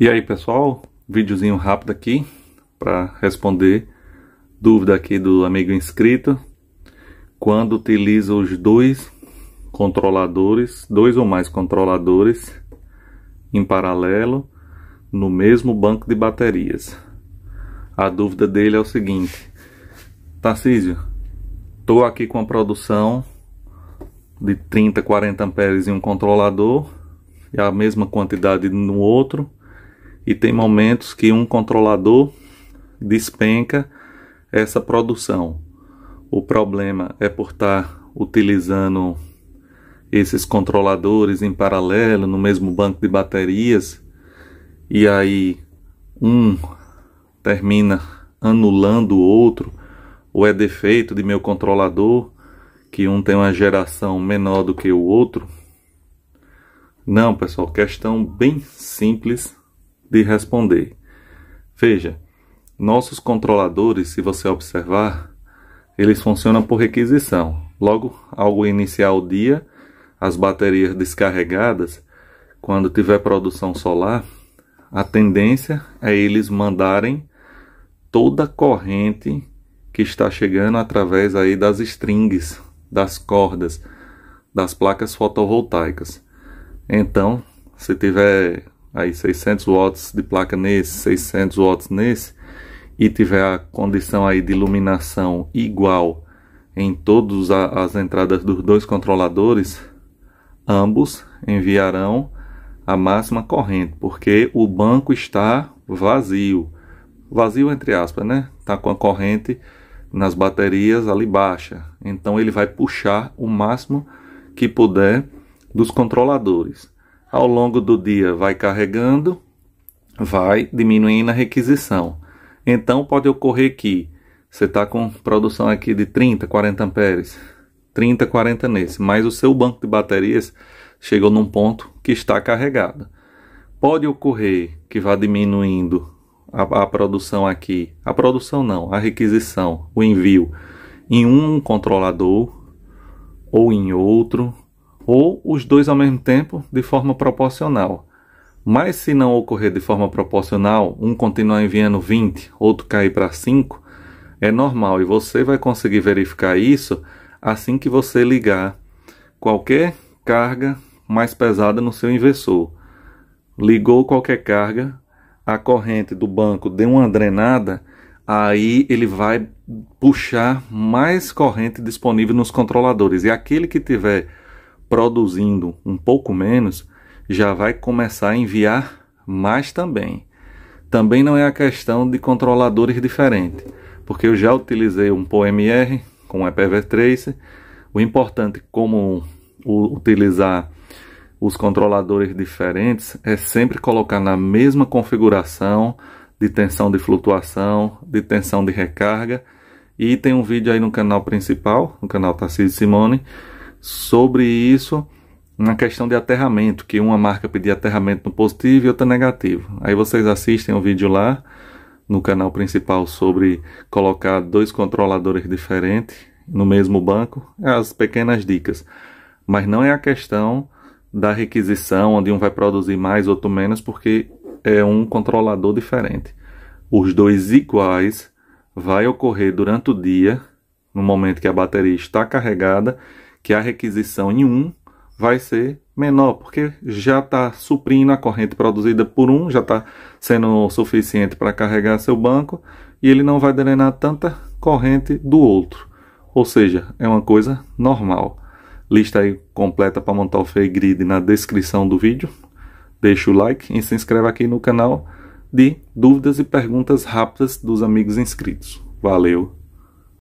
E aí pessoal, videozinho rápido aqui para responder dúvida aqui do amigo inscrito. Quando utiliza os dois controladores, dois ou mais controladores em paralelo no mesmo banco de baterias. A dúvida dele é o seguinte: Tarcísio, estou aqui com a produção de 30, 40 amperes em um controlador e a mesma quantidade no outro e tem momentos que um controlador despenca essa produção. O problema é por estar utilizando esses controladores em paralelo no mesmo banco de baterias e aí um termina anulando o outro ou é defeito de meu controlador que um tem uma geração menor do que o outro não pessoal questão bem simples de responder. Veja, nossos controladores, se você observar, eles funcionam por requisição. Logo, ao iniciar o dia, as baterias descarregadas, quando tiver produção solar, a tendência é eles mandarem toda a corrente que está chegando através aí das strings, das cordas, das placas fotovoltaicas. Então, se tiver aí 600 watts de placa nesse, 600 watts nesse, e tiver a condição aí de iluminação igual em todas as entradas dos dois controladores, ambos enviarão a máxima corrente, porque o banco está vazio. Vazio entre aspas, né? Está com a corrente nas baterias ali baixa. Então ele vai puxar o máximo que puder dos controladores ao longo do dia vai carregando, vai diminuindo a requisição. Então pode ocorrer que você está com produção aqui de 30, 40 amperes, 30, 40 nesse, mas o seu banco de baterias chegou num ponto que está carregado. Pode ocorrer que vá diminuindo a, a produção aqui, a produção não, a requisição, o envio em um controlador ou em outro, ou os dois ao mesmo tempo de forma proporcional. Mas se não ocorrer de forma proporcional, um continuar enviando 20, outro cair para 5, é normal e você vai conseguir verificar isso assim que você ligar qualquer carga mais pesada no seu inversor. Ligou qualquer carga, a corrente do banco deu uma drenada, aí ele vai puxar mais corrente disponível nos controladores. E aquele que tiver produzindo um pouco menos, já vai começar a enviar mais também. Também não é a questão de controladores diferente, porque eu já utilizei um PoMR com EPV Tracer. O importante como utilizar os controladores diferentes é sempre colocar na mesma configuração de tensão de flutuação, de tensão de recarga. E tem um vídeo aí no canal principal, no canal Tarcísio Simone, sobre isso na questão de aterramento, que uma marca pedia aterramento no positivo e outra negativo. Aí vocês assistem o vídeo lá no canal principal sobre colocar dois controladores diferentes no mesmo banco, é as pequenas dicas. Mas não é a questão da requisição, onde um vai produzir mais, outro menos, porque é um controlador diferente. Os dois iguais vai ocorrer durante o dia, no momento que a bateria está carregada, que a requisição em 1 um vai ser menor, porque já está suprindo a corrente produzida por um, já está sendo suficiente para carregar seu banco, e ele não vai drenar tanta corrente do outro. Ou seja, é uma coisa normal. Lista aí completa para montar o Fei Grid na descrição do vídeo. Deixa o like e se inscreve aqui no canal de dúvidas e perguntas rápidas dos amigos inscritos. Valeu!